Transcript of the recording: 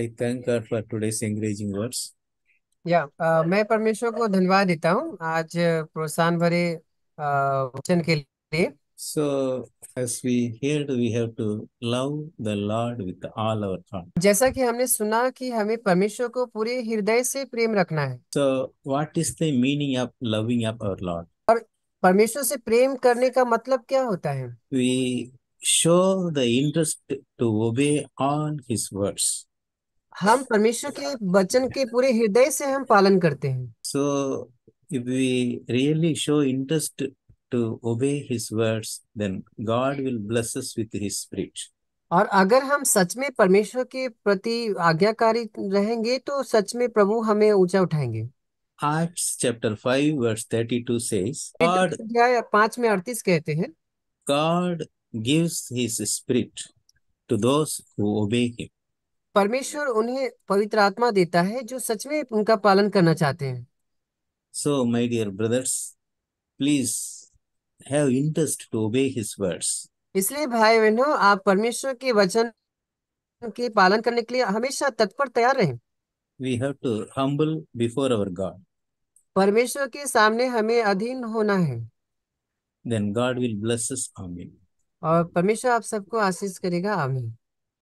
I thank God for today's encouraging words. या yeah, uh, मैं परमेश्वर को धन्यवाद देता हूँ आज प्रोत्साहन भरे वचन के लिए So as we heard, we have to love the Lord with all our heart. जैसा कि हमने सुना कि हमें परमेश्वर को पूरे हृदय से प्रेम रखना है So what is the meaning of loving up our Lord? और परमेश्वर से प्रेम करने का मतलब क्या होता है We show the interest to obey all His words. हम परमेश्वर के वचन के पूरे हृदय से हम पालन करते हैं so if we really show interest to obey his words then God will bless us with his spirit और अगर हम सच में परमेश्वर के प्रति आज्ञाकारी रहेंगे तो सच में प्रभु हमें ऊंचा उठाएंगे Acts chapter 5 verse 32 says God पांच में अड़तीस कहते हैं God gives his spirit to those who obey him परमेश्वर उन्हें पवित्र आत्मा देता है जो सच में उनका पालन करना चाहते हैं so my dear brothers please have interest to obey his words इसलिए भाई बहनों आप परमेश्वर के वचन के पालन करने के लिए हमेशा तत्पर तैयार रहें we have to humble before our God परमेश्वर के सामने हमें अधीन होना है then God will bless us आमीन और परमेश्वर आप सबको आशीष करेगा आमीन